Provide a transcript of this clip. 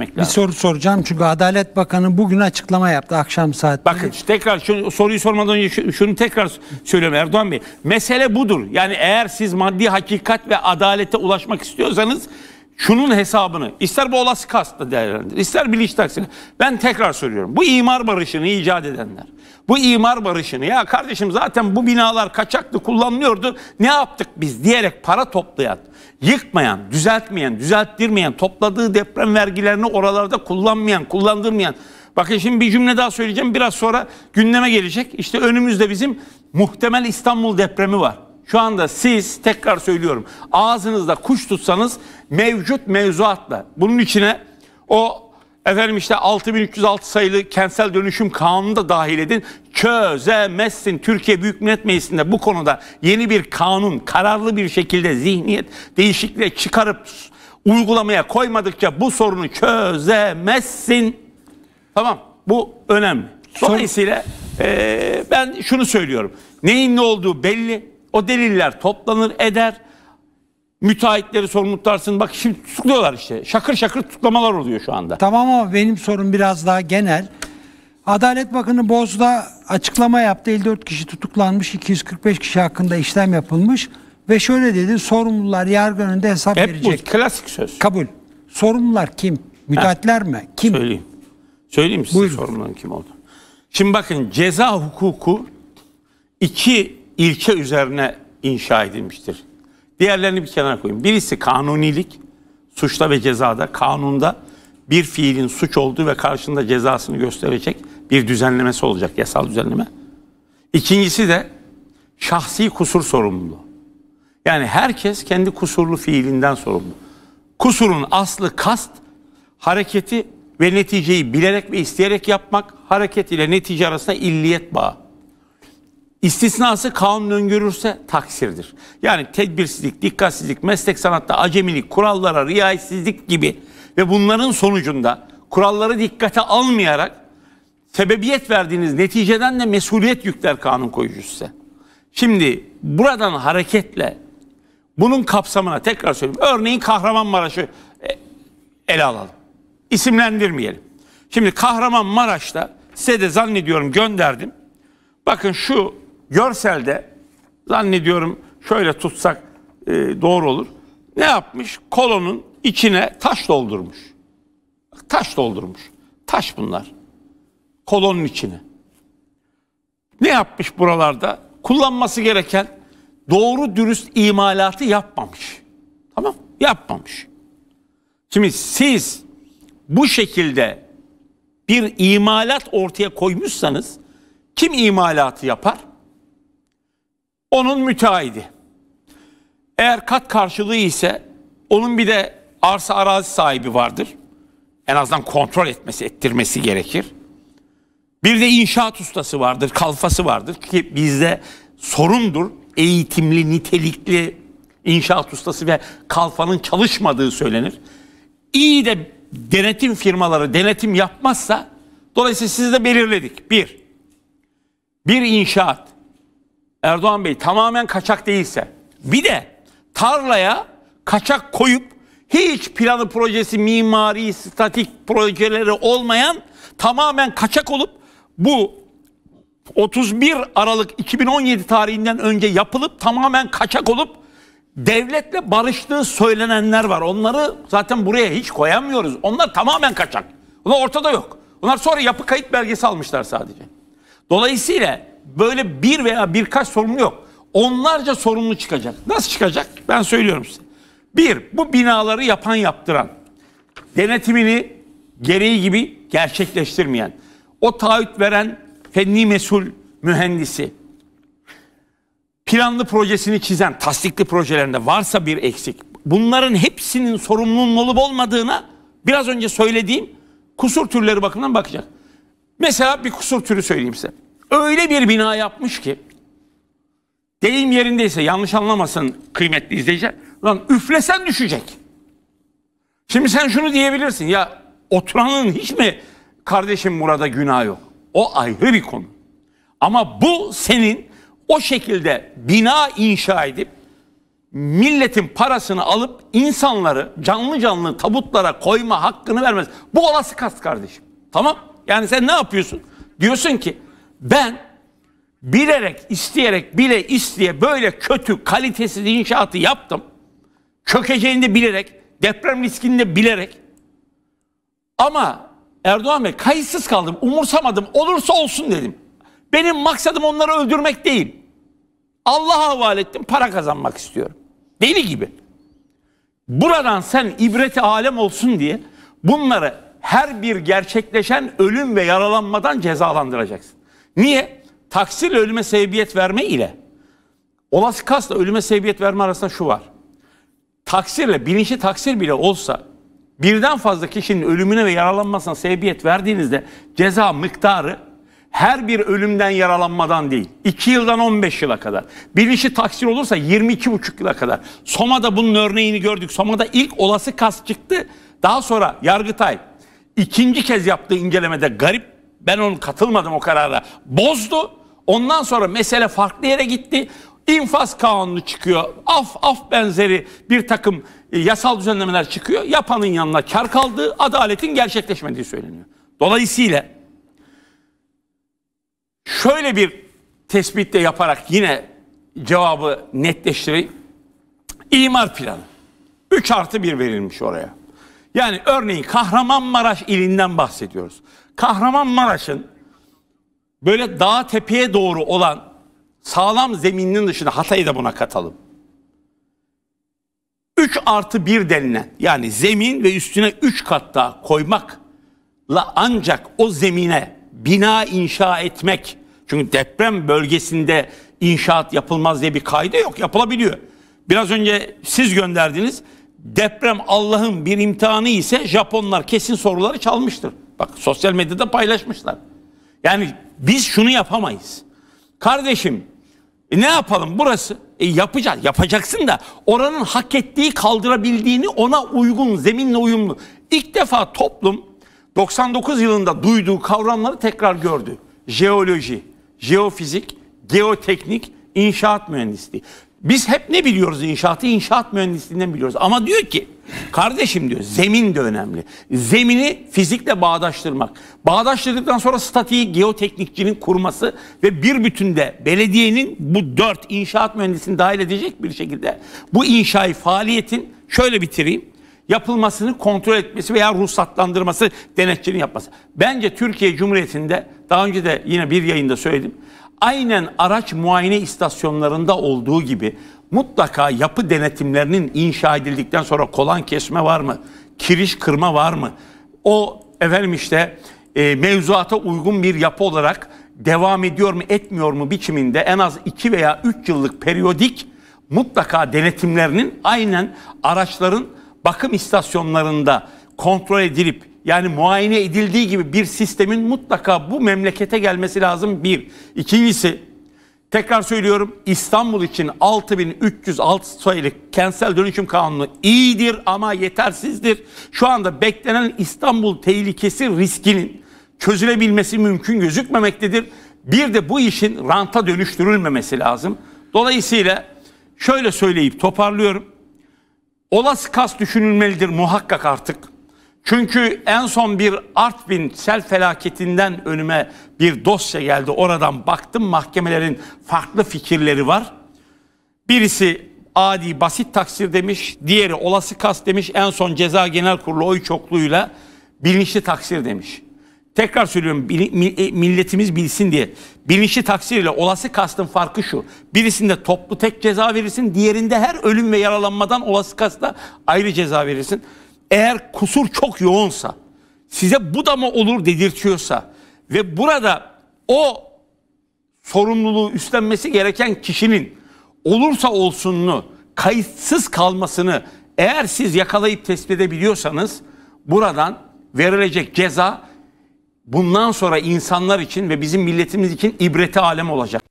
Bir soru soracağım çünkü Adalet Bakanı bugün açıklama yaptı akşam saatinde. Bakın tekrar şu soruyu sormadan önce şunu tekrar söylüyorum Erdoğan Bey. Mesele budur. Yani eğer siz maddi hakikat ve adalete ulaşmak istiyorsanız şunun hesabını ister bu olası kastla değerlendir, ister bilinç taksini. Ben tekrar söylüyorum. Bu imar barışını icat edenler. Bu imar barışını ya kardeşim zaten bu binalar kaçaklı kullanılıyordu. Ne yaptık biz diyerek para toplayan, yıkmayan, düzeltmeyen, düzelttirmeyen, topladığı deprem vergilerini oralarda kullanmayan, kullandırmayan. Bakın şimdi bir cümle daha söyleyeceğim. Biraz sonra gündeme gelecek. İşte önümüzde bizim muhtemel İstanbul depremi var. Şu anda siz tekrar söylüyorum ağzınızda kuş tutsanız mevcut mevzuatla bunun içine o efendim işte 6306 sayılı kentsel dönüşüm kanunu da dahil edin çözemezsin. Türkiye Büyük Millet Meclisi'nde bu konuda yeni bir kanun kararlı bir şekilde zihniyet değişikliğe çıkarıp uygulamaya koymadıkça bu sorunu çözemezsin. Tamam bu önemli. Dolayısıyla e, ben şunu söylüyorum. Neyin ne olduğu belli. O deliller toplanır eder. Müteahhitleri sorumlu tutarsın. Bak şimdi tutukluyorlar işte. Şakır şakır tutuklamalar oluyor şu anda. Tamam ama benim sorum biraz daha genel. Adalet Bakanı Bozda açıklama yaptı. 54 kişi tutuklanmış, 245 kişi hakkında işlem yapılmış. Ve şöyle dedi, sorumlular yargı önünde hesap Hep verecek. Hep bu, klasik söz. Kabul. Sorumlular kim? Müteahhitler mi? Kim? Söyleyeyim. Söyleyeyim size Buyurun. sorumluların kim oldu. Şimdi bakın ceza hukuku iki ilke üzerine inşa edilmiştir. Diğerlerini bir kenara koyayım. Birisi kanunilik, suçta ve cezada, kanunda bir fiilin suç olduğu ve karşında cezasını gösterecek bir düzenlemesi olacak, yasal düzenleme. İkincisi de şahsi kusur sorumluluğu. Yani herkes kendi kusurlu fiilinden sorumlu. Kusurun aslı kast, hareketi ve neticeyi bilerek ve isteyerek yapmak, hareket ile netice arasında illiyet bağı. İstisnası kanun öngörürse taksirdir. Yani tedbirsizlik, dikkatsizlik, meslek sanatta acemilik, kurallara riayetsizlik gibi ve bunların sonucunda kuralları dikkate almayarak sebebiyet verdiğiniz neticeden de mesuliyet yükler kanun koyucusu. size. Şimdi buradan hareketle bunun kapsamına tekrar söyleyeyim. Örneğin Kahramanmaraş'ı e, ele alalım. İsimlendirmeyelim. Şimdi Kahramanmaraş'ta size de zannediyorum gönderdim. Bakın şu Görsel'de zannediyorum şöyle tutsak e, doğru olur. Ne yapmış? Kolonun içine taş doldurmuş. Taş doldurmuş. Taş bunlar. Kolonun içine. Ne yapmış buralarda? Kullanması gereken doğru dürüst imalatı yapmamış. Tamam? Yapmamış. Şimdi siz bu şekilde bir imalat ortaya koymuşsanız kim imalatı yapar? onun müteahhidi. Eğer kat karşılığı ise onun bir de arsa arazi sahibi vardır. En azından kontrol etmesi, ettirmesi gerekir. Bir de inşaat ustası vardır, kalfası vardır ki bizde sorundur. Eğitimli, nitelikli inşaat ustası ve kalfanın çalışmadığı söylenir. İyi de denetim firmaları denetim yapmazsa dolayısıyla siz de belirledik. Bir, bir inşaat Erdoğan Bey tamamen kaçak değilse bir de tarlaya kaçak koyup hiç planı projesi, mimari, statik projeleri olmayan tamamen kaçak olup bu 31 Aralık 2017 tarihinden önce yapılıp tamamen kaçak olup devletle barıştığı söylenenler var. Onları zaten buraya hiç koyamıyoruz. Onlar tamamen kaçak. Onlar ortada yok. Onlar sonra yapı kayıt belgesi almışlar sadece. Dolayısıyla böyle bir veya birkaç sorumlu yok. Onlarca sorumlu çıkacak. Nasıl çıkacak? Ben söylüyorum size. Bir, bu binaları yapan yaptıran, denetimini gereği gibi gerçekleştirmeyen, o taahhüt veren fenni mesul mühendisi, planlı projesini çizen, tasdikli projelerinde varsa bir eksik, bunların hepsinin sorumlunun olup olmadığına biraz önce söylediğim kusur türleri bakımından bakacak. Mesela bir kusur türü söyleyeyim size öyle bir bina yapmış ki deyim yerindeyse yanlış anlamasın kıymetli izleyiciler. Lan üflesen düşecek. Şimdi sen şunu diyebilirsin ya oturanın hiç mi kardeşim burada günah yok? O ayrı bir konu. Ama bu senin o şekilde bina inşa edip milletin parasını alıp insanları canlı canlı tabutlara koyma hakkını vermez. Bu olası kast kardeşim. Tamam? Yani sen ne yapıyorsun? Diyorsun ki ben bilerek, isteyerek, bile isteye böyle kötü, kalitesiz inşaatı yaptım. Çökeceğini de bilerek, deprem riskini de bilerek. Ama Erdoğan Bey kayıtsız kaldım, umursamadım, olursa olsun dedim. Benim maksadım onları öldürmek değil. Allah'a havale ettim, para kazanmak istiyorum. Deli gibi. Buradan sen ibreti alem olsun diye bunları her bir gerçekleşen ölüm ve yaralanmadan cezalandıracaksın. Niye? Taksirle ölüme sebebiyet verme ile olası kasla ölüme sebebiyet verme arasında şu var. Taksirle, bilinçli taksir bile olsa birden fazla kişinin ölümüne ve yaralanmasına sebebiyet verdiğinizde ceza miktarı her bir ölümden yaralanmadan değil. 2 yıldan 15 yıla kadar. Bilinçli taksir olursa buçuk yıla kadar. Soma'da bunun örneğini gördük. Soma'da ilk olası kas çıktı. Daha sonra Yargıtay ikinci kez yaptığı incelemede garip ben onun katılmadım o karara. Bozdu. Ondan sonra mesele farklı yere gitti. İnfaz kanunu çıkıyor. Af af benzeri bir takım e, yasal düzenlemeler çıkıyor. Yapanın yanına kar kaldığı, adaletin gerçekleşmediği söyleniyor. Dolayısıyla şöyle bir tespit de yaparak yine cevabı netleştireyim. İmar planı. 3 artı 1 verilmiş oraya. Yani örneğin Kahramanmaraş ilinden bahsediyoruz. Kahramanmaraş'ın böyle dağ tepeye doğru olan sağlam zemininin dışında Hatay'ı da buna katalım. 3 artı 1 denilen yani zemin ve üstüne 3 kat daha koymakla ancak o zemine bina inşa etmek. Çünkü deprem bölgesinde inşaat yapılmaz diye bir kaide yok yapılabiliyor. Biraz önce siz gönderdiniz. Deprem Allah'ın bir imtihanı ise Japonlar kesin soruları çalmıştır. Bak sosyal medyada paylaşmışlar. Yani biz şunu yapamayız. Kardeşim e ne yapalım burası? E yapacağız. Yapacaksın da oranın hak ettiği kaldırabildiğini ona uygun, zeminle uyumlu. İlk defa toplum 99 yılında duyduğu kavramları tekrar gördü. Jeoloji, jeofizik, geoteknik, inşaat mühendisliği. Biz hep ne biliyoruz inşaatı? İnşaat mühendisliğinden biliyoruz. Ama diyor ki kardeşim diyor zemin de önemli. Zemini fizikle bağdaştırmak. Bağdaştırdıktan sonra statiği geoteknikçinin kurması ve bir bütünde belediyenin bu dört inşaat mühendisini dahil edecek bir şekilde bu inşai faaliyetin şöyle bitireyim yapılmasını kontrol etmesi veya ruhsatlandırması denetçinin yapması. Bence Türkiye Cumhuriyeti'nde daha önce de yine bir yayında söyledim aynen araç muayene istasyonlarında olduğu gibi mutlaka yapı denetimlerinin inşa edildikten sonra kolan kesme var mı? Kiriş kırma var mı? O efendim işte e, mevzuata uygun bir yapı olarak devam ediyor mu etmiyor mu biçiminde en az 2 veya 3 yıllık periyodik mutlaka denetimlerinin aynen araçların bakım istasyonlarında kontrol edilip yani muayene edildiği gibi bir sistemin mutlaka bu memlekete gelmesi lazım bir. İkincisi tekrar söylüyorum İstanbul için 6306 sayılı kentsel dönüşüm kanunu iyidir ama yetersizdir. Şu anda beklenen İstanbul tehlikesi riskinin çözülebilmesi mümkün gözükmemektedir. Bir de bu işin ranta dönüştürülmemesi lazım. Dolayısıyla şöyle söyleyip toparlıyorum. Olası kas düşünülmelidir muhakkak artık. Çünkü en son bir Artvin sel felaketinden önüme bir dosya geldi. Oradan baktım mahkemelerin farklı fikirleri var. Birisi adi basit taksir demiş, diğeri olası kas demiş. En son ceza genel kurulu oy çokluğuyla bilinçli taksir demiş. Tekrar söylüyorum e, milletimiz bilsin diye. Bilinçli taksir ile olası kastın farkı şu. Birisinde toplu tek ceza verirsin, diğerinde her ölüm ve yaralanmadan olası kasta ayrı ceza verirsin eğer kusur çok yoğunsa, size bu da mı olur dedirtiyorsa ve burada o sorumluluğu üstlenmesi gereken kişinin olursa olsununu kayıtsız kalmasını eğer siz yakalayıp tespit edebiliyorsanız buradan verilecek ceza bundan sonra insanlar için ve bizim milletimiz için ibreti alem olacak.